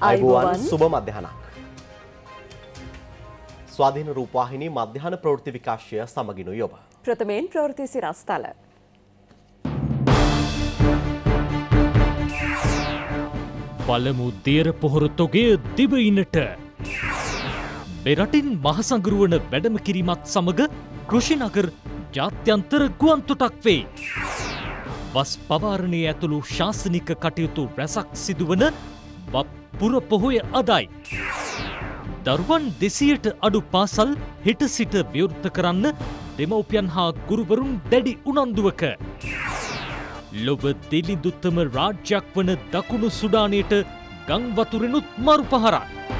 අයිබුවන් සුබ මධ්‍යහනක්. ස්වාධීන රූපවාහිනී මධ්‍යහන ප්‍රවෘත්ති විකාශය සමගිනු යොබ. ප්‍රථමයෙන් ප්‍රවෘත්ති සිරස්තල. පළමු දේර පොහොර තොගේ දිවයිනට. මෙරටින් මහසඟරුවන වැඩම කිරීමත් සමග කෘෂිනගර ජාත්‍යන්තර ගුවන්තුටක් වේ. වස් පවාරණය ඇතුළු ශාසනික කටයුතු රැසක් සිදුවන බප් පුර පොහොය අදයි. දරුවන් දෙසියට අඩු පාසල් හිට සිට විවෘත කරන්න දෙමවපියන් හා ගුරුවරුන් දැඩි උනන්දුවක. ලොබ දෙලිදුත්තම රාජ්‍යයක් වන දකුණු සුඩානයට ගංවතුරෙනුත් මරු පහරක්.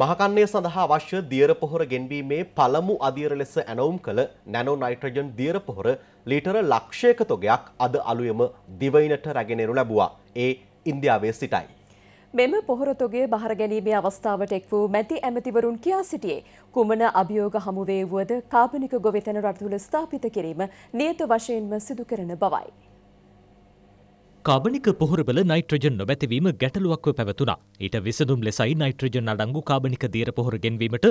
මහකන්නේ සඳහා අවශ්‍ය දියර පොහොර ගෙන්වීමේ පළමු අදියර ලෙස ඇනවුම් කළ නැනෝ නයිට්‍රජන් දියර පොහොර ලීටර ලක්ෂයක තොගයක් අද අලුයම දිවයිනට රැගෙනනු ලැබුවා. ඒ ඉන්දියාවේ සිටයි. මෙම පොහොරතොගේ බහර ගැනීමේ අවස්ථාවට එක් වූ මැති ඇමතිවරුන් කියා සිටියේ කුමන අභියෝග හමුවේ වුවද කාපනික ගොවිතැන රටතුළ ස්ථාපිත කිරීම නියත වශයෙන්ම සිදු කරන බවයි. කාබනික පොහොරවල නයිට්‍රජන් නොමැතිවීම ගැටලුවක්ව පැවතුනා. ඊට විසඳුම් ලෙසයි නයිට්‍රජන් අඩංගු කාබනික දීර පොහොර ගෙන්වීමට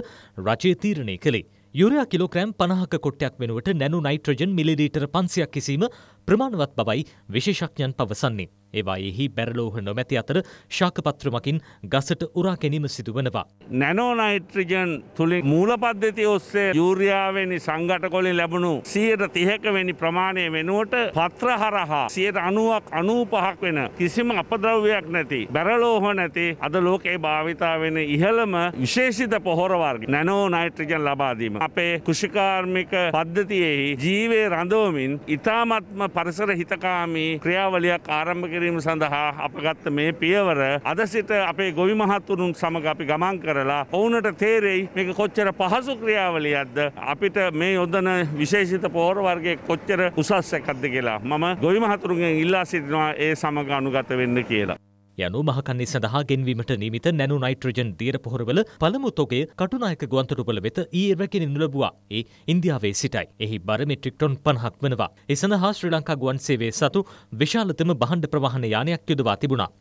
රජය තීරණය කළේ. යුරයා කිලෝග්‍රෑම් පනහක කොට්ටයක් වෙනුවට නැනු නයිට්‍රජන් මිලිලීටර පන්සියක් කිසීම ප්‍රමාණවත් බවයි විශේෂඥන් පවසන්නේ. ඒවායෙහි බැරලෝහ නොමැති අතර ශාකපත්‍රමකින් ගසට උරා කැනීම සිදුවනවා. නැනෝනයිට්‍රජන් තුළින් මූලපද්ධති ඔස්සේ යුරියාවනි සංගට කොලින් ලැබුණු සියයට තිහකවැනි ප්‍රමාණය වෙනුවට පත්‍ර හරහා සියයට අනුවක් අනූපහක් වෙන කිසිම අපද්‍රව්‍යයක් නැති බැරලෝහ නැති අද ලෝකයේ භාවිතා වෙන ඉහළම විශේෂිත පොහොරවර්ග නැනෝ නයිට්‍රජන් ලබාදීම. අපේ කෘෂිකාර්මික පද්ධතියෙහි ජීවේ රඳෝමින් ඉතාමත්ම පරිසර හිතකාමී ක්‍රියාවලියක් ආරම්භ කිරීම සඳහා අපගත්ත මේ පියවර අද සිට අපේ ගොවි මහත්තුරුන් සමඟ අපි ගමන් කරලා ඔවුනට තේරෙයි මේක කොච්චර පහසු ක්‍රියාවලියක්ද අපිට මේ යොදන විශේෂිත පෝර වර්ගයේ කොච්චර උසස් එකක්ද කියලා මම ගොවි මහතුරුගෙන් ඉල්ලා සිටිනවා ඒ සමග අනුගත වෙන්න කියලා. යනු මහකන්නේ සඳහා ගෙන්වීමට නීමිත නැනු නයිට්‍රජන් දීර පොහොරවල පළමු තොගේ කටුනායක ගුවන්තොටුපළ වෙත ඊයේ රැගෙන නොලබුවා. ඒ ඉන්දියාවේ සිටයි. එහි බර මෙට්‍රික් ටොන් 50ක් වෙනවා. ඒ සඳහා ශ්‍රී ලංකා ගුවන් සේවයේ සතු විශාලතම බහඬ ප්‍රවාහන යානයක් යොදවා තිබුණා.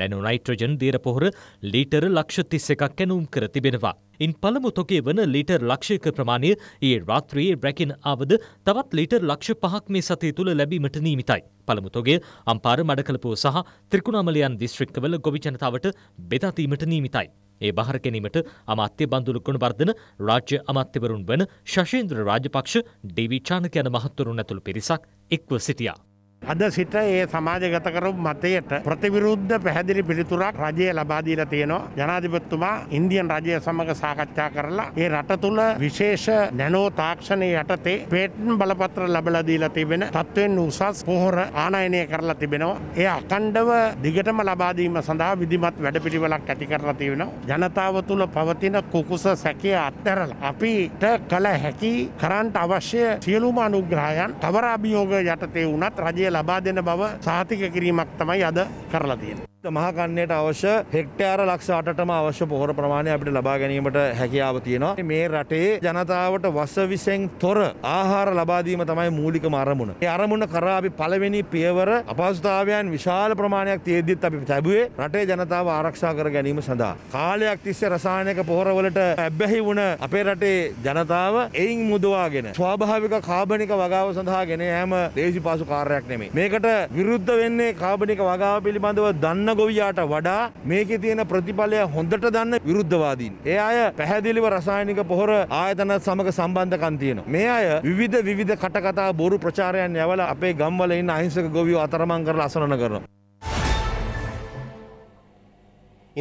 නැනු නයිට්‍රජන් දේර පොහොර ලීටර ලක්ෂ තිස් එකක් කැනුම් කර තිබෙනවා. ඉන් පළමු තොකේ වන ලීටර් ලක්ෂයක ප්‍රමාණය ඒ රාත්‍රයේ රැකින් ආවද තවත් ලීටර් ලක්ෂ පහක් මේ සතිය තුළ ලැබීමට නීමිතයි. පළමු තොගේ අම්පාර මඩකලපුව සහ ත්‍රිකුණාමලයන් දිස්ත්‍රික්කවල ගොවි ජනතාවට බෙදාතීමට නීමිතයි. ඒ බහර ගැනීමට අමාත්‍ය බන්දුල ගුණවර්ධන රාජ්‍ය අමාත්‍යවරුන් වන ශෂේන්ද්‍ර රාජපක්ෂ ඩීවී චානක යන මහත්වරුන් ඇතුළු පිරිසක් එක්ව සිටියා. අද සිට ඒ සමාජගත කරපු මතයට ප්‍රතිවිරුද්ධ පැහැදිලි පිළිතුරක් රජය ලබා දීලා තියෙනවා. ජනාධිපතිතුමා ඉන්දියන් රජය සමග සාකච්ඡා කරලා ඒ රට තුල විශේෂ නැනෝ තාක්ෂණය යටතේ පේටන්ට් බලපත්‍ර ලබලා දීලා තිබෙන තත්ත්වෙන් උසස් පොහොර ආනයනය කරලා තිබෙනවා. ඒ අඛණ්ඩව දිගටම ලබා දීම සඳහා විධිමත් වැඩපිළිවෙලක් ඇති කරලා තියෙනවා. ජනතාව තුල පවතින කුකුස සැකය අත්හැරලා අපිට කළ හැකි කරන්ට අවශ්‍ය සියලුම අනුග්‍රහයන් තවර අභියෝග යටතේ වුණත් රජය ලබා දෙන බව සාතික කිරීමක් තමයි අද කරලා තියෙන. මහකන්නයට අවශ්‍ය හෙක්ටයාර ලක්ෂ අටටම අවශ්‍ය පොහොර ප්‍රමාණය අපිට ලබා ගැනීමට හැකියාව තියෙනවා. මේ රටේ ජනතාවට වස විසෙන් තොර ආහාර ලබාදීම තමයි මූලිකම අරමුණ. ඒ අරමුණ කරා අපි පළවෙනි පියවර අපහසුතාවයන් විශාල ප්‍රමාණයක් තියෙද්දිත් අපි තැබුවේ රටේ ජනතාව ආරක්ෂා කර ගැනීම සඳහා. කාලයක් තිස්සේ රසායනික පොහොරවලට ඇබ්බැහි වුණ අපේ රටේ ජනතාව එයින් මුදවාගෙන ස්වාභාවික කාබනික වගාව සඳහා ගෙන යෑම දේශිපාසු කාර්යයක් නෙමෙයි. මේකට විරුද්ධ වෙන්නේ කාබනික වගාව පිළිබඳව දන්න ගොවියාට වඩා මේකේ තියෙන ප්‍රතිඵලය හොඳට දන්න විරුද්ධවාදීන්. ඒ අය පැහැදිලිව රසායනික පොහොර ආයතන සමග සම්බන්ධකම් තියෙනවා. මේ අය විවිධ විවිධ කටකතා බොරු ප්‍රචාරයන් යවලා අපේ ගම්වල ඉන්න අහිංසක ගොවියෝ අතරමං කරලා අසරණ කරනවා.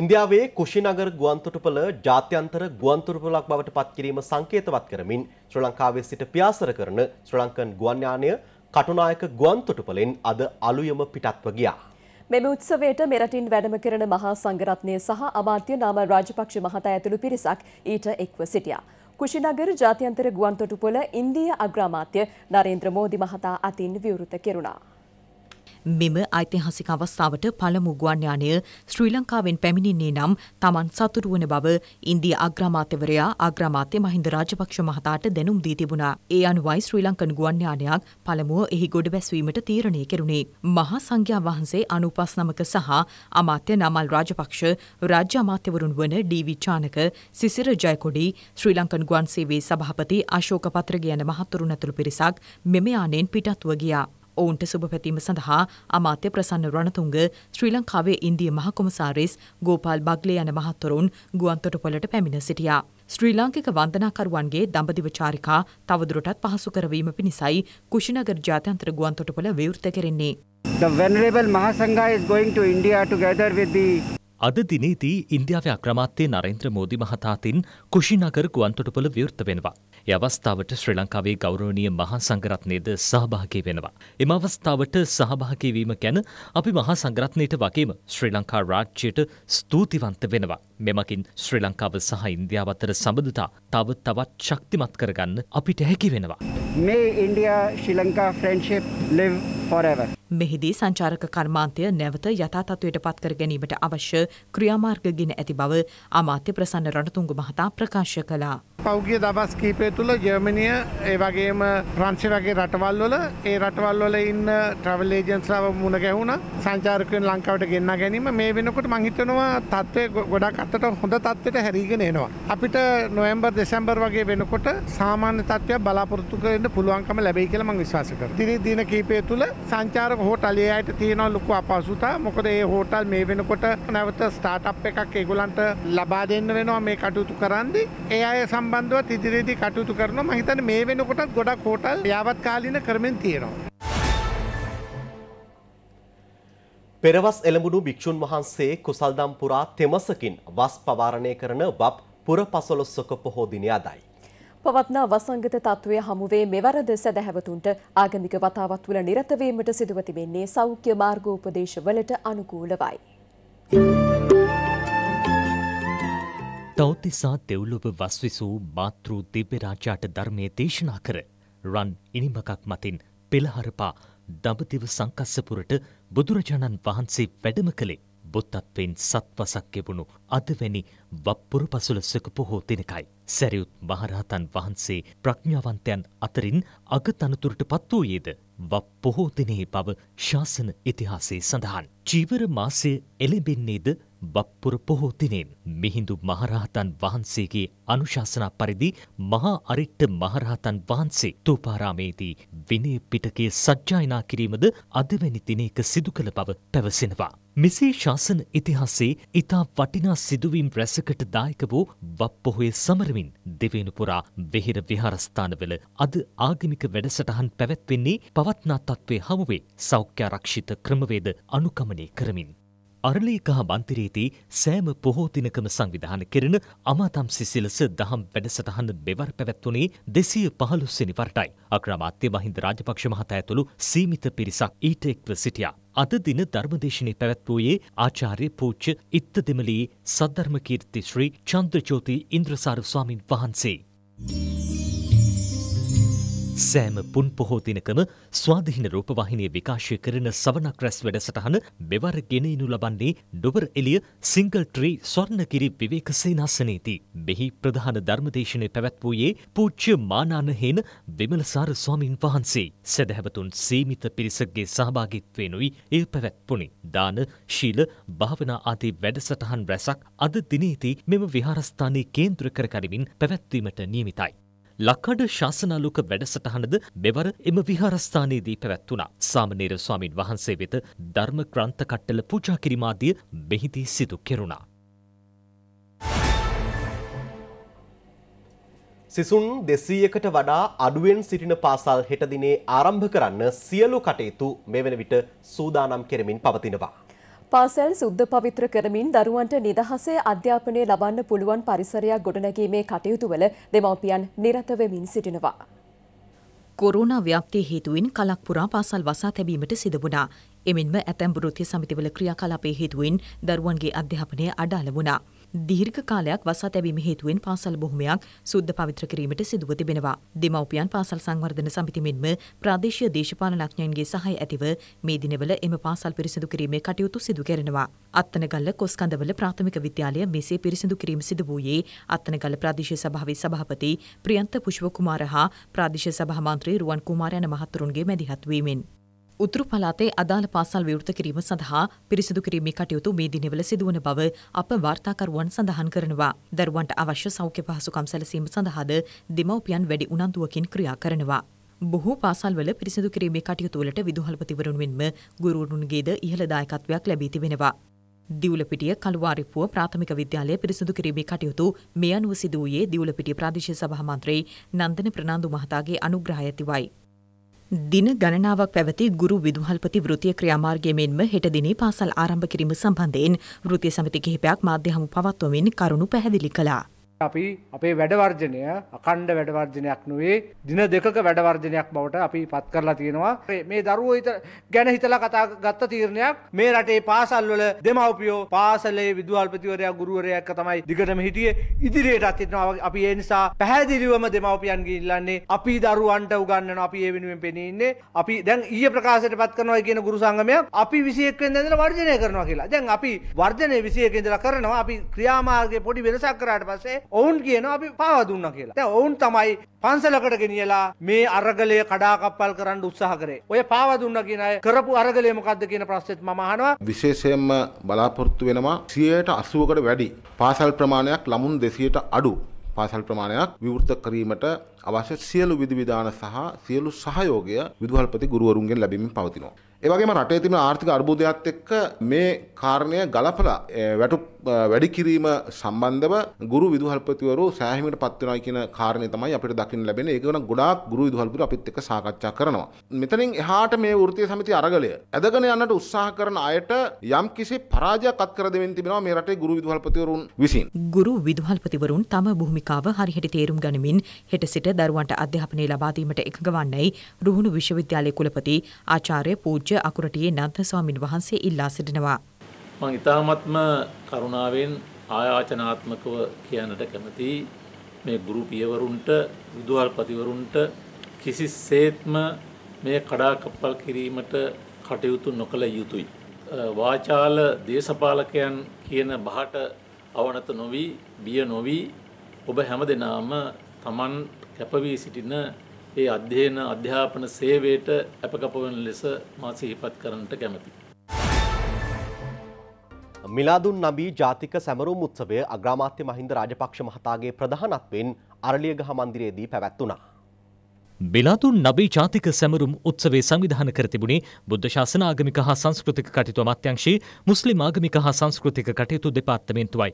ඉන්දියාවේ කුෂිනගර ගුවන්තොටුපළ ජාත්‍යන්තර ගුවන්තොටුපළක් බවට පත්කිරීම සංකේතවත් කරමින් ශ්‍රී ලංකාවේ සිට පියාසර කරන ශ්‍රී ලංකන් ගුවන් යානය කටුනායක ගුවන්තොටුපළෙන් අද අලුයම පිටත්ව ගියා. මෙම උත්සවයට මෙරටින් වැඩම කරන මහා සංඝරත්නය සහ අමාත්‍ය නාම රාජපක්ෂ මහතා ඇතුළු පිරිසක් ඊට එක්ව සිටියා. කුෂිනගර ජාත්‍යන්තර ගුවන්තොටුපොළ ඉන්දීය අග්‍රාමාත්‍ය නරේන්ද්‍ර මෝදි මහතා අතින් විවෘත කෙරුණා. මෙම ඓතිහාසික අවස්ථාවට පළමු ගුවන් යානය ශ්‍රී ලංකාවෙන් පැමිණෙන්නේ නම් Taman සතුටු වන බව ඉන්දියා අග්‍රාමාත්‍යවරයා අග්‍රාමාත්‍ය මහින්ද රාජපක්ෂ මහතාට දැනුම් දී තිබුණා. ඒ අනුවයි ශ්‍රී ලංකන් ගුවන් යානයක් පළමුව එහි ගොඩ බැස්වීමට තීරණය කෙරුණේ. මහා සංඝයා වහන්සේ අනුපස්නමක සහ අමාත්‍ය නමල් රාජපක්ෂ රාජ්‍ය අමාත්‍යවරුන් වන ඩී.වි. චානක, සිසිර ජයකොඩි, ශ්‍රී ලංකන් ගුවන් සේවයේ සභාපති අශෝක පත්‍රගේ යන මහතුරුන් ඇතුළු පිරිසක් මෙම යානයෙන් පිටත්ව ගියා. ඔවුන්ට සුභපැතීම සඳහා අමාත්‍ය ප්‍රසන්න රණතුංග ශ්‍රී ලංකාවේ ඉන්දිය මහකොමසාරිස් ගෝපාල් බග්ලේ යන මහත්වරුන් ගුවන්තොටුපළට පැමිණ සිටියා. ශ්‍රී ලාංකික වන්දනාකරුවන්ගේ දඹදිව චාරිකා තවදුරටත් පහසු කරවීම පිණිසයි කුෂිනගර ජාත්‍යන්තර ගුවන්තොටුපළ විවෘත කෙරෙන්නේ. The Venerable Mahasangha is going to India together with the අද දිනේදී ඉන්දියාවේ අක්‍රමාත්තේ නරේන්ද්‍ර මෝදි මහතාතින් කුෂිනගර ගුවන්තොටුපළ විවෘත වෙනවා. ඒ අවස්ථාවට ශ්‍රී ලංකාවේ ගෞරවනීය මහා සංඝරත්නයේද සහභාගී වෙනවා. එම අවස්ථාවට සහභාගී වීම ගැන අපි මහා සංඝරත්නයට වගේම ශ්‍රී ලංකා රාජ්‍යයට ස්තුතිවන්ත වෙනවා. මෙමකින් ශ්‍රී ලංකාව සහ ඉන්දියාව අතර සබඳතා තව තවත් ශක්තිමත් කරගන්න අපිට හැකි වෙනවා. මේ India Sri Lanka friendship live forever. මෙහිදී සංචාරක කර්මාන්තය නැවත යථා තත්ත්වයට පත්කර ගැනීමට අවශ්‍ය ක්‍රියාමාර්ග ගෙන ඇති බව අමාත්‍ය ප්‍රසන්න රණතුංග මහතා ප්‍රකාශ කළා. පෞගිය දවස් කීපය තුළ ජර්මනිය ඒ වගේම ප්‍රංශය වගේ රටවල් වල ඒ රටවල් වල ඉන්න ට්‍රැවල් ඒජන්ට්ස්ලාව මුණ ගැහුණා. සංචාරකයන් ලංකාවට ගෙන්න ගැනීම මේ වෙනකොට මම හිතනවා තත්ත්වය ගොඩක් අතට හොඳ තත්ත්වයට හැරීගෙන එනවා. අපිට නොවැම්බර් දෙසැම්බර් වගේ වෙනකොට සාමාන්‍ය තත්ත්වයක් බලාපොරොත්තු වෙන්න පුළුවන්කම ලැබෙයි කියලා මම විශ්වාස කරනවා. දින දින කීපය තුළ සංචාරක හෝටලේ අයට තියෙනවා ලොකු අපහසුතා. මොකද ඒ හෝටල් මේ වෙනකොට නැවත ස්ටාර්ට්අප් එකක් ඒගොල්ලන්ට ලබා දෙන්න වෙනවා මේ කටයුතු කරන්දි. ඒ අය සම්බන්ධව ඉදිරියේදී කටයුතු කරනවා. මම හිතන්නේ මේ වෙනකොටත් ගොඩක් හෝටල් යාවත්කාලීන ක්‍රමෙන් තියෙනවා. පෙරවස් එළඹුණු භික්ෂුන් වහන්සේ කුසල්දම් පුරා තෙමසකින් වස් පවාරණය කරන වප් පුර පසළොස්වක පොහෝ දිනය අදයි. පවත්නා වසංගත තත්ත්වය හමුවේ මෙවරද සැදැහැවතුන්ට ආගමික වතාවත්වල නිරතවීමට සිදුව තිබෙන්නේ සෞඛ්‍ය මාර්ගෝපදේශවලට අනුකූලවයි. තෞතිසා දෙව්ලොව වස්විසූ මාතෘ දිව්‍යරාජාට ධර්මය දේශනා කර රන් ඉනිමකක් මතින් පෙළහරපා දඹදිව සංකස්සපුරට බුදුරජාණන් වහන්සේ වැඩම කළේ බොත්තත්වෙන් සත්වසක් ගෙවුණු අදවැනි වප්පුරු පසුලස්සක පොහෝ දෙනකයි. සැරියුත් මහරහතන් වහන්සේ ප්‍රඥාවන්තයන් අතරින් අගතනතුරට පත් වූයේද ව පොහෝදිනයේ බව ශාසන ඉතිහාසේ සඳහන්. චීවර මාසය එළඹෙන්නේද බප්පුර පොහෝතිනෙන් මිහිඳු මහරහතන් වහන්සේගේ අනුශාසනා පරිදි මහා අරිට්ට මහරහතන් වහන්සේ තූපාරාමේදී විනය පිටකේ සජ්ජායනා කිරීමද අදවැනි දිනයක සිදු කළ බව පැවසෙනවා. මෙසේ ශාසන ඉතිහාසේ ඉතා වටිනා සිදුවීම් රැසකට දායක වූ වප්පොහොය සමරමින් දෙවෙනු පුරා වෙහෙර විහාරස්ථානවල අද ආගමික වැඩසටහන් පැවැත්වෙන්නේ පවත්නා තත්ත්වය හමුවේ සෞඛ්‍යාරක්ෂිත ක්‍රමවේද අනුකමනය කරමින්. අරලේකහ බන්තිරේදී සෑම පොහෝතිනකම සංවිධාන කෙරෙන අමාතම් සිසිලස දහම් වැඩසටහන මෙවර පැවැත්වුණේ දෙසිය පහළුස්සනි වරටයි. අග්‍රමාත්‍ය මහින්ද රාජපක්ෂ මහතා ඇතුළු සීමිත පිරිසක් ඊට එක්ව සිටියා. අද දින ධර්මදේශනය පැවැත්වූයේ ආචාර්ය පූච්ච ඉත්ත දෙමලී සද්ධර්මකීර්ති ශ්‍රී චන්ද්‍රජෝති ඉන්ද්‍රසාර ස්වාමින් වහන්සේ. සෑම පුන් පොහෝ දිනකම ස්වාධීන රූපවාහිනිය විකාශය කරන සවනක් රැස් වැඩසටහන මෙවර ගෙන එනු ලබන්නේ ඩොවර් එළිය සිංගල් ට්‍රී ස්වර්ණකිරි විවේක සේනාසනයේදී. මෙහි ප්‍රධාන ධර්මදේශනය පැවැත්වූයේ පූජ්‍ය මානාන හේන විමලසාර ස්වාමින් වහන්සේ. සැදැහැවතුන් සීමිත පිරිසක්ගේ සහභාගිත්වයෙනුයි එය පැවැත්වුණි. දාන, ශීල, භාවනා ආදී වැඩසටහන් රැසක් අද දිනේදී මෙම විහාරස්ථානයේ කේන්ද්‍ර කර කරමින් පැවැත්වීමට නියමිතයි. ලක්කඩ ශාසනාලෝක වැඩසටහනද මෙවර එම විහාරස්ථානයේදී පැවැත්වුණා. සාමණේර ස්වාමින් වහන්සේ වෙත ධර්ම ග්‍රන්ථ කට්ටල පූජා කිරීමාදිය මෙහිදී සිදු කෙරුණා. සිසුන් දෙසීයකට වඩා අඩුවෙන් සිටින පාසල් හෙට දිනේ ආරම්භ කරන්න සියලු කටයුතු මෙවන විට සූදානම් කෙරමින් පවතිනවා. පාසැල් සුද්ධ පවිත්‍ර කරමින් දරුවන්ට නිදහසේ අධ්‍යාපනය ලබන්න පුළුවන් පරිසරයක් ගොඩනැගීමේ කටයුතුවල දෙමව්පියන් නිරත වෙමින් සිටිනවා. කොරුණ ව්‍යාප්තිය හේතුවෙන් කලක් පුරා පාසල් වසා තැබීමට සිදු වුණා. එමෙන්ම ඇතැම් වෘත්ති සමිතිවල ක්‍රියාකලාපයේ හේතුවෙන් දරුවන්ගේ අධ්‍යාපනය අඩාල වුණා. දීර්ඝ කාලයක් වසා තැබීම හේතුවෙන් පාසල් බොහොමයක් සුද්ධ පවිත්‍ර කිරීමට සිදුව තිබෙනවා. දෙමව්පියන් පාසල් සංවර්ධන සමිති මෙන්ම ප්‍රාදේශීය දේශපාලනඥයන්ගේ සහාය ඇතිව මේ දිනවල එම පාසල් පිරිසිදු කිරීමේ කටයුතු සිදු කරනවා. අත්තනගල්ල කොස්කඳවල ප්‍රාථමික විද්‍යාලය මෙසේ පිරිසිදු කිරීම සිදු වූයේ අත්තනගල්ල ප්‍රාදේශීය සභාවේ සභාපති ප්‍රියන්ත පුෂ්පකුමාර හා ප්‍රාදේශීය සභා මන්ත්‍රී රුවන් කුමාරයන මහතුරුන්ගේ මැදිහත් වීමෙන් උතුරු පළාතේ අදාළ පාසල් විවෘත කිරීම සඳහා පිරිසිදු කිරීමේ කටයුතු මේ දිනවල සිදුවන බව අප වාර්තාකරුවන් සඳහන් කරනවා. දරුවන්ට අවශ්‍ය සෞඛ්‍ය පහසුකම් සැලසීම සඳහාද දෙමව්පියන් වැඩි උනන්දුවකින් ක්‍රියා කරනවා. බොහෝ පාසල්වල පිරිසිදු කිරීමේ කටයුතු වලට විදුහල්පතිවරුන් මෙන්ම ගුරුවරුන්ගේද ඉහළ දායකත්වයක් ලැබී තිබෙනවා. දිවුලපිටිය කළුවාරිපුව ප්‍රාථමික විද්‍යාලය පිරිසිදු කිරීමේ කටයුතු මේ අනුව සිදු වූයේ දිවුලපිටිය ප්‍රාදේශීය සභා මන්ත්‍රී නන්දන ප්‍රනාන්දු මහතාගේ අනුග්‍රහය ඇතිවයි. දින ගණනාවක් පැවති ගුරු විදුහල්පති වෘතිය ක්‍රියාමාර්ගය මෙන්ම හෙට දිනේ පාසල් ආරම්භ කිරීම සම්බන්ධයෙන් වෘතිය සමිති කිහිපයක් මාධ්‍ය හමු පවත්වමින් කරුණු පැහැදිලි කළා. අපි අපේ වැඩවර්ජනය අකණ්ඩ වැඩවර්ජනයක් නොවේ දින දෙකක වැඩවර්ජනයක් බවට අපි පත් කරලා තියෙනවා මේ දරුව හිත ගැන හිතලා කතා ගත්ත තීරණයක් මේ රටේ පාසල්වල දෙමවපියෝ පාසලේ විදුවල්පතිවරයා ගුරුවරයක් තමයි දිගටම හිටිය ඉදිරියට අතිනවා අපි ඒ නිසා පැහැදිලිවම දෙමවපියන් ගිල්ලන්නේ අපි දරුවන්ට උගන්නන අපි ඒ වෙනුවෙන් පෙනීන්නේ අපි දැන් ඊය ප්‍රකාශයට පත් කරනවා කියන ගුරු සංගමයක් අපි විසියෙක්ෙන් දැඳලා වර්ජනය කරනවා කියලා දැන් අපි වර්ජනය විසියක ඉඳලා කරනවා අපි ක්‍රියාමාර්ගයේ පොඩි වෙනසක් කරාට පස්සේ ඔවුන් කියන අපි පාවදුන්න කියලා. දැන් ඔවුන් තමයි පන්සලකට ගෙනියලා මේ අරගලය කඩාකප්පල් කරන්න උත්සාහ කරේ. ඔය පාවදුන්න කියන අය කරපු අරගලය මොකද්ද කියන ප්‍රශ්නෙත් මම අහනවා. විශේෂයෙන්ම බලාපොරොත්තු වෙනවා 80%කට වැඩි පාසල් ප්‍රමාණයක් ළමුන් 200ට අඩු පාසල් ප්‍රමාණයක් විවෘත කිරීමට අවශ්‍ය සියලු විධිවිධාන සහ සියලු සහයෝගය විදුහල්පති ගුරුවරුන්ගෙන් ලැබීමෙන් පවතිනවා. ඒවගේ රටේ තින ආර්ථික අර්බුදයක්ත් එක්ක මේ කාරණය ගලපලා වැටු වැඩි කිරීම සම්බන්ධව ගුරු විදුහල්පතිවරු සෑහමට පත්වනා කියන කාරණය තමයි අපට දකින්න ලැබෙන ඒකවන ගොඩක් ගුරු විදුහල්පුර අපිත් එක සාකච්ඡා කරනවා. මෙතනින් එහාට මේ වෘතිය සමති අරගලය. ඇදගෙන යන්නට උත්සාහ කරන අයට යම් කිසි පරාජයක් අත්කර දෙවෙන් තිබෙනවා මේ රටේ ගුරු විදුහල්පතිවරුන් විසින්. ගුරු විදුහල්පතිවරුන් තම භූමිකාව හරිහට තේරුම් ගනිමින් හෙට සිට දරුවන්ට අධ්‍යාපනය ලබාදීමට එකඟවන්නයි රුහුණු විශ්වවිද්‍යාලය කුලපති ආචාර්ය පූජ්‍ය පූජ්‍ය අකුරටියේ නන්ද ස්වාමින් වහන්සේ ඉල්ලා සිටිනවා. මම ඊ타මත්ම කරුණාවෙන් ආයාචනාත්මකව කියන්නට කැමතියි මේ ගුරු පියවරුන්ට විදුහල්පතිවරුන්ට කිසිසේත්ම මේ කඩාකප්පල් කිරීමට කටයුතු නොකළ යුතුයි. වාචාල දේශපාලකයන් කියන බහට අවනත නොවී බිය නොවී ඔබ හැම දෙනාම තමන් කැපවී සිටින ඒ අධ්‍යයන අධ්‍යාපන සේවයට අපකපවන ලෙස මා සිහිපත් කරන්නට කැමැතියි. මිලාදුන් නබී ජාතික සැමරුම් උත්සවය අග්‍රාමාත්‍ය මහින්ද රාජපක්ෂ මහතාගේ ප්‍රධානත්වෙන් අරලියගහ මන්දිරයේදී පැවැත්වුණා. බෙලාතුන් නබී ජාතික සැමරුම් උත්සවේ සංවිධාන කර තිබුණේ බුද්ධ ශාසන ආගමික හා සංස්කෘතික කටයුතු අමාත්‍යංශයේ මුස්ලිම් ආගමික හා සංස්කෘතික කටයුතු දෙපාර්තමේන්තුවයි.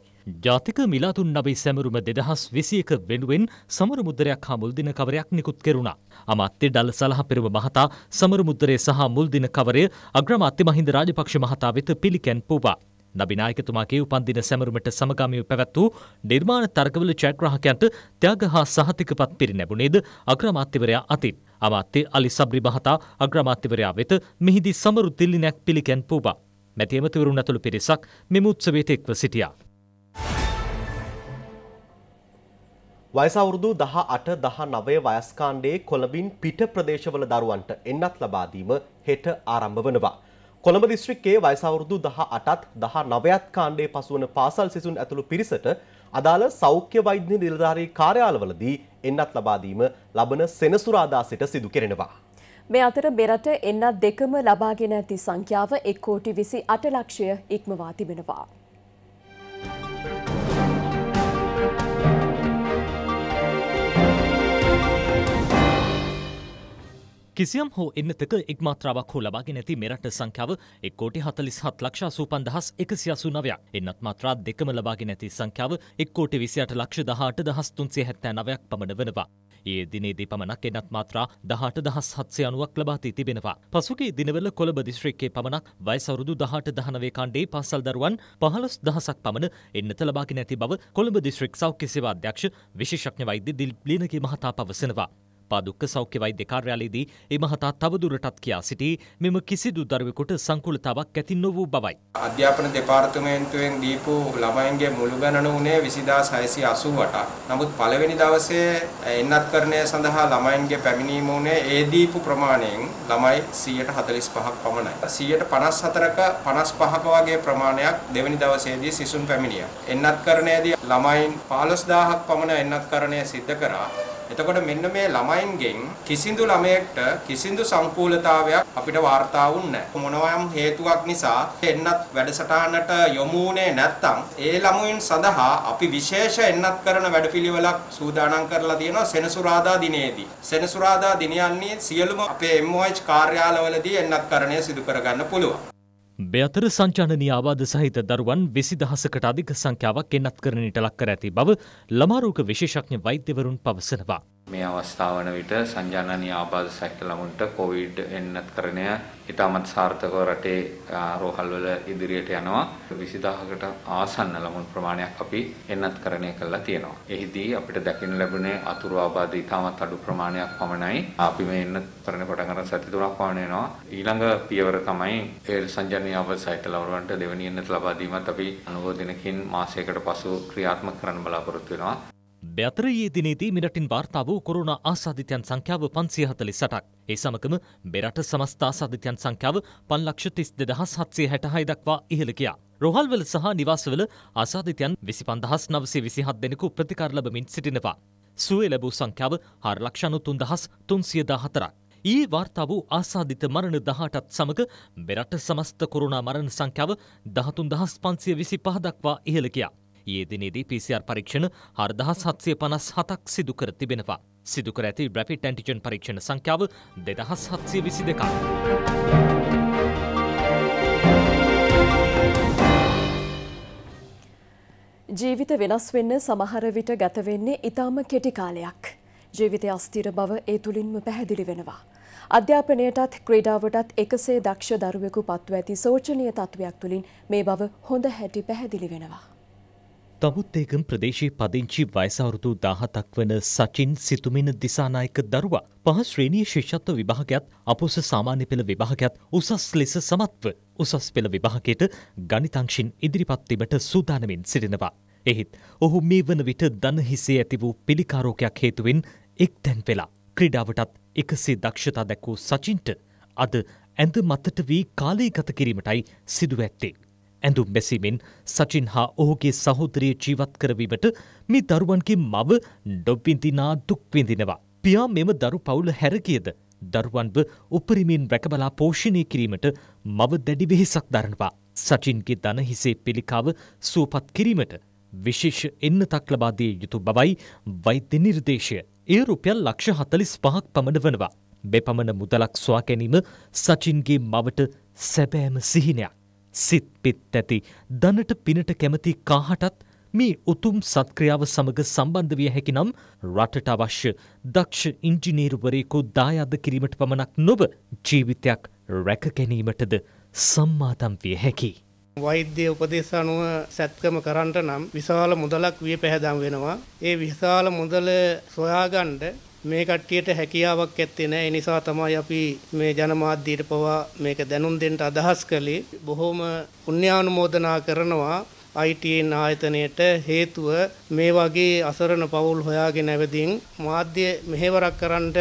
ජාතික මිලාතුන් නබී සැමරුම දෙදහස් විසියක වෙනුවෙන් සමරු මුද්දරයක් හා මුල්දින කවරයක් නිකුත් කෙරුණා. අමාත්‍ය ඩල සලහ පෙරම මහතා සමරු මුද්දරය සහ මුල්දින කවරය අග්‍රමාත්‍ය මහින්ද රාජපක්ෂ මහතා වෙත පිළිකැන් පූවා. නබිනායකතුමාගේ උපන්දින සැමරුමට සමගාමීව පැවැත් වූ නිර්මාණ තර්කවල ජයග්‍රාහකයන්ට ත්‍යාග හා සහතිකපත් පිරිනැබුණේද අග්‍රාමාත්‍යවරයා අතින්. අමාත්‍ය අලි සබ්‍රි මහතා අග්‍රාමාත්‍යවරයා වෙත මෙහිදී සමරු දිල්ලිනැක් පිළිගැන් පූවා. මැති ඇමතිවරුන් ඇතුළු පිරිසක් මෙම උත්සවයට එක්ව සිටියා. වයසවුරුදු දහ අට දහ නවය වයස්කාණ්ඩයේ කොළඹින් පිට ප්‍රදේශවල දරුවන්ට එන්නත් ලබාදීම හෙට ආරම්භ වනවා. කොළඹ දිස්ත්‍රික්කයේ වයසවුරුදු දහ අටත් දහ නවයත් කාණ්ඩේ පසුවන පාසල් සිසුන් ඇතුළු පිරිසට අදාළ සෞඛ්‍ය වෛද්‍ය නිලධාරී කාර්යාලවලදී එන්නත් ලබාදීම ලබන සෙනසුරාදා සිට සිදු කෙරෙනවා. මේ අතර මෙරට එන්නත් දෙකම ලබාගෙන ඇති සංඛ්‍යාව එක් කෝටි විසි අට ලක්ෂය ඉක්මවා තිබෙනවා. කිසියම් හෝ එන්නතක එක් මාත්‍රාවක් හෝ ලබාගෙන ඇති මෙරට සංඛ්‍යාව එක් කෝටි හතලිස් හත් ලක්ෂ අසූපන් දහස් එකසි අසු නවයක් එන්නත් මාත්‍රා දෙකම ලබාගෙන ඇති සංඛ්‍යාව එක් කෝටි විසියට ලක්ෂ දහට දහස් තුන්සේ හැත්තෑ නවයක් පමණ වනවා. ඒ දිනේදී පමණක් එන්නත් මාත්‍රා දහට දහස් හත්සේ අනුවක් ලබාතී තිබෙනවා. පසුගේ දිනවල කොළඹ දිස්ත්‍රික්කේ පමණක් වයසවරුදු දහට දහනවේ කාණ්ඩේ පාසල් දරුවන් පහළොස් දහසක් පමණ එන්නත ලබාගෙන ඇති බව කොළඹ දිස්ත්‍රික් සෞඛ්‍ය සේවා අධ්‍යක්ෂ විශේෂඥ වෛද්‍ය දිල්ප්ලීනගේ මහතා පවසනවා. පාදුක්ක සෞඛ්‍ය වෛද්‍ය කාර්යාලයේදී ඒ මහතා තවදුරටත් කියා සිටි මෙම කිසිදු දරුවෙකුට සංකූලතාවක් ඇති නොවූ බවයි. අධ්‍යාපන දෙපාර්තමේන්තුවෙන් දීපු ළමයින්ගේ මුළු ගණන උනේ 20680ට. නමුත් පළවෙනි දවසේ එන්නත්කරණය සඳහා ළමයින්ගේ පැමිණීම උනේ ඒ දීපු ප්‍රමාණයෙන් ළමයි 145ක් පමණයි. 154ක 55ක වගේ ප්‍රමාණයක් දෙවැනි දවසේදී සිසුන් පැමිණියා. එන්නත්කරණයේදී ළමයින් 15000ක් පමණ එන්නත්කරණය සිද්ධ කරා. එතකොට මෙන්න මේ ළමයින්ගෙන් කිසිදු ළමයෙක්ට කිසිදු සංකූලතාවයක් අපිට වාර්තා වුන්නේ නැහැ. මොනවායම් හේතුවක් නිසා එන්නත් වැඩසටහනට යොමු වුණේ නැත්නම් ඒ ළමුයින් සඳහා අපි විශේෂ එන්නත් කරන වැඩපිළිවෙලක් සූදානම් කරලා තියෙනවා සෙනසුරාදා දිනේදී. සෙනසුරාදා දිනයන්නේ සියලුම අපේ MOH කාර්යාලවලදී එන්නත්කරණය සිදු කරගන්න පුළුවන්. බේතර සංචානනීය ආබාධ සහිත දරුවන් 20000කට අධික සංඛ්‍යාවක් එන්නත් කරන්නට ලක් කර ඇති බව ළමා රෝග විශේෂඥ වෛද්‍යවරුන් පවසනවා. මේ අවස්ථාව වන විට සංජානනීය ආබාධ සැක ළමුන්ට කොවිඩ් එන්නත්කරණය ඉතාමත් සාර්ථකව රටේ රෝහල්වල ඉදිරියට යනවා 20000කට ආසන්න ළමුන් ප්‍රමාණයක් අපි එන්නත්කරණය කළා තියෙනවා. එහිදී අපිට දකින්න ලැබුණේ අතුරු ආබාධ ඉතාමත් අඩු ප්‍රමාණයක් පමණයි. අපි මේ එන්නත්කරණය පටන් ගන්න සති තුනක් පමණ යනවා. ඊළඟ පියවර තමයි ඒ සංජානනීය ආබාධ සැක ළමුන්ට දෙවැනි එන්නත් ලබා දීමත් අපි අනුභව දිනකින් මාසයකට පසු ක්‍රියාත්මක කරන්න බලාපොරොත්තු වෙනවා. බැතරයේදිනේදී මිරටින් වාර්තා වූ කොරුණ ආසාධිතයන් සංඛ්‍යාව පන්සිය හතලි සටක්. ඒ සමකම බෙරට සමස්ථ ආසාධිතයන් සංඛ්‍යාව පන්ලක්ෂ තිස් දෙදහස් හත්සේ හැටහයි දක්වා ඉහළ ගියා. රෝහල්වල සහ නිවාසවල ආසාධිතයන් විසි පන්දහස් නවසේ විසිහත් දෙනෙකු ප්‍රතිකාර ලබමින් සිටිනවා. සුවේ ලැබූ සංඛ්‍යාව හර ලක්ෂණු තුන්දහස් තුන්සියදා හතරක්. ඒ වාර්තා වූ ආසාධිත මරණ දහටත් සමග බෙරට සමස්ත කොරුණා මරණ සංඛ්‍යාව දහතුන් දහස් පන්සිය විසි පහදක්වා ඉහළ ගියා. ඒ දිනේදී PCR පරීක්ෂණ හරදහස් හත්සය පනස් හතක් සිදුකර තිබෙනවා. සිදුකර ඇති බ්‍රැපිට් ඇන්ටිජන් පරීක්ෂණ සංඛ්‍යාව දෙදහස් හත්සය විසි දෙකක්. ජීවිත වෙනස් වෙන්න සමහර විට ගත වෙන්නේ ඊටාම කෙටි කාලයක්. ජීවිතය අස්තිර බව ඒ තුලින්ම පැහැදිලි වෙනවා. අධ්‍යාපනයටත් ක්‍රීඩාවටත් එකසේ දක්ෂ දරුවෙකු පත්ව ඇති සෝචනීය තත්වයක් තුලින් මේ බව හොඳ හැටි පැහැදිලි වෙනවා. තමුත් ඒකම් ප්‍රදේශයේ පදිංචි වයසවරුදු දාහතක් වන සචින් සිතුමෙන දිසානායක දරුවා පහ ශ්‍රේණී ශිෂත්ව විභාගයක්ත් අපොස සාමාන්‍ය පෙළ විභාගයක්ත් උසස් ලෙස සමත්ව උසස් පෙළ විභාගයට ගනිතංශින් ඉදිරිපත්වීමට සූදානමින් සිටිනවා. එහෙත් ඔහු මේ වන විට දනහිසේ ඇති වූ පිළිකාරෝකයක් හේතුවෙන් එක් තැන් වෙලා ක්‍රීඩාවටත් එකසේ දක්ෂතා දැක්වූ සචින්ට අද ඇඳ මතට වී කාලය ගත කිරීමටයි සිදුව ඇත්තේ. ඇඳුම් බැසීමෙන් සචින් හා ඔහුගේ සහෝදරය ජීවත් කරවීමට මේ දරුවන්ගේ මව ඩොබ්විඳිනා දුක්විඳිනවා. පියා මෙම දරු පවුල හැරගියද දරුවන්ව උපරිමෙන් රැකබලා පෝෂණය කිරීමට මව දැඩි වෙහෙසක් දරනවා. සචින්ගේ දන හිසේ පිළිකාව සුවපත් කිරීමට විශේෂ එන්නතක් ලබා දිය යුතු බවයි වෛද්‍ය නිර්දේශය. එය රුපියල් ලක්ෂ හතලිස් පහක් පමණ වනවා. මෙපමණ මුදලක් සොයා ගැනීම සචින්ගේ මවට සැබෑම සිහිනයක්. සිත් පිත් ඇති දනට පිනට කැමති කාහටත් මේ උතුම් සත්ක්‍රියාව සමග සම්බන්ධ විය හැකි නම් රටට අවශ්‍ය දක්ෂ ඉංජිනේරුවරයෙකු දායාද කිරීමට පමණක් නොබ ජීවිතයක් රැක ගැනීමටද සම්මාතම් විය හැකි. වෛද්‍ය උපදෙස් අනුව සැත්කම කරන්නට නම් විශාල මුදලක් විය පැහැදම් වෙනවා. ඒ විශාල මුදල සොයාගන්ඩ මේ කට්ටියට හැකියාවක් ඇත්තේ නැහැ. ඒ නිසා තමයි අපි මේ ජනමාධ්‍යයට පවා මේක දැනුම් දෙන්න අදහස් කළේ. බොහොම පුණ්‍යානුමෝදනා කරනවා ITN ආයතනයට හේතුව මේ වගේ අසරණ පවුල් හොයාගෙන ඇවිදින් මාධ්‍ය මෙහෙවරක් කරන්නට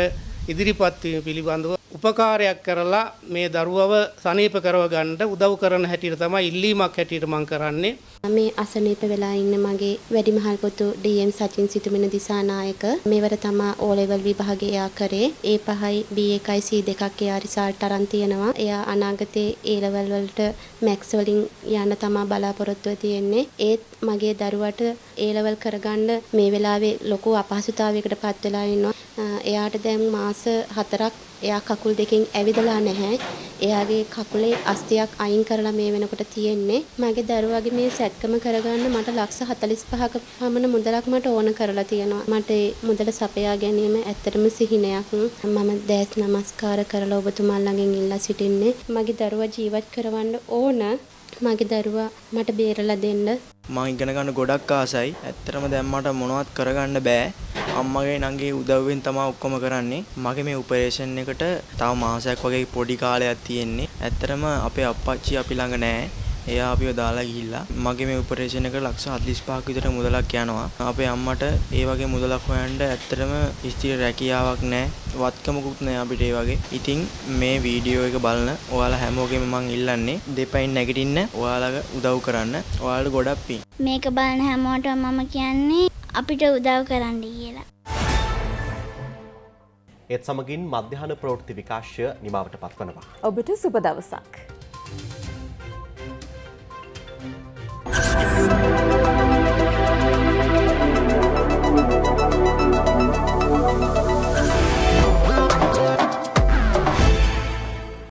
ඉදිරිපත් වීම පිළිබඳව උපකාරයක් කරලා මේ දරුවව සනීප කරව ගන්න උදව් කරන හැටියට තමයි ඉල්ලීමක් හැටියට මම කරන්නේ. මේ අසනීප වෙලා ඉන්න මගේ වැඩිමහල් පුතු DM සචින් සිටුමන දිසානායක මේවර තමා O level විභාගය එයා කරේ. A5යි B1යි C2ක් එයා රිසල්ට් අරන් තියෙනවා. එයා අනාගතේ A level වලට max වලින් යන්න තමා බලාපොරොත්තුව තියෙන්නේ. ඒත් මගේ දරුවට ඒලවල් කරගන්න මේ වෙලාවේ ලොකු අපහසුතාවයකට පත් වෙලා ඉන්නවා. එයාට දැන් මාස 4ක් එයා කකුල් දෙකෙන් ඇවිදලා නැහැ. එයාගේ කකුලේ අස්තියක් අයින් කරලා මේ වෙනකොට තියෙන්නේ. මගේ දරුවාගේ මේ සැත්කම කරගන්න මට ලක්ෂ 45ක පමණ මුදලක් මට ඕන කරලා තියෙනවා. මට මුදල සපයා ගැනීම ඇත්තටම සිහිනයක්. මම දැස් නමස්කාර කරලා ඔබතුමා ළඟින් ඉල්ලා සිටින්නේ. මගේ දරුවා ජීවත් කරවන්න ඕන මගේ දරුවා මට බේරලා දෙන්න. මම ඉගෙන ගන්න ගොඩක් ආසයි. ඇත්තටම දැන් මට මොනවත් කරගන්න බෑ. අම්මගේ නංගේ උදව්වෙන් තමයි ඔක්කොම කරන්නේ. මගේ මේ ඔපරේෂන් එකට තව මාසයක් වගේ පොඩි කාලයක් තියෙන්නේ. ඇත්තටම අපේ අප්පච්චි අපි ළඟ නැහැ. එයා අපිව දාලා ගිහිල්ලා මගේ මේ ඔපරේෂන් එක ලක්ෂ 45ක් විතර මුදලක් යනවා. අපේ අම්මට ඒ වගේ මුදලක් හොයන්න ඇත්තටම ස්ථිර රැකියාවක් නැහැ. වත්කමකුත් නැහැ අපිට ඒ වගේ. ඉතින් මේ වීඩියෝ එක බලන ඔයාලා හැමෝගෙම මං ඉල්ලන්නේ දෙපයින් නැගිටින්න ඔයාලා උදව් කරන්න. ඔයාලට ගොඩක් පිං. මේක බලන හැමෝටම මම කියන්නේ අපිට උදව් කරන්න කියලා. එත් සමගින් මධ්‍යහන ප්‍රවෘත්ති විකාශය නිමාවට පත්වනවා. ඔබට සුබ දවසක්. Thank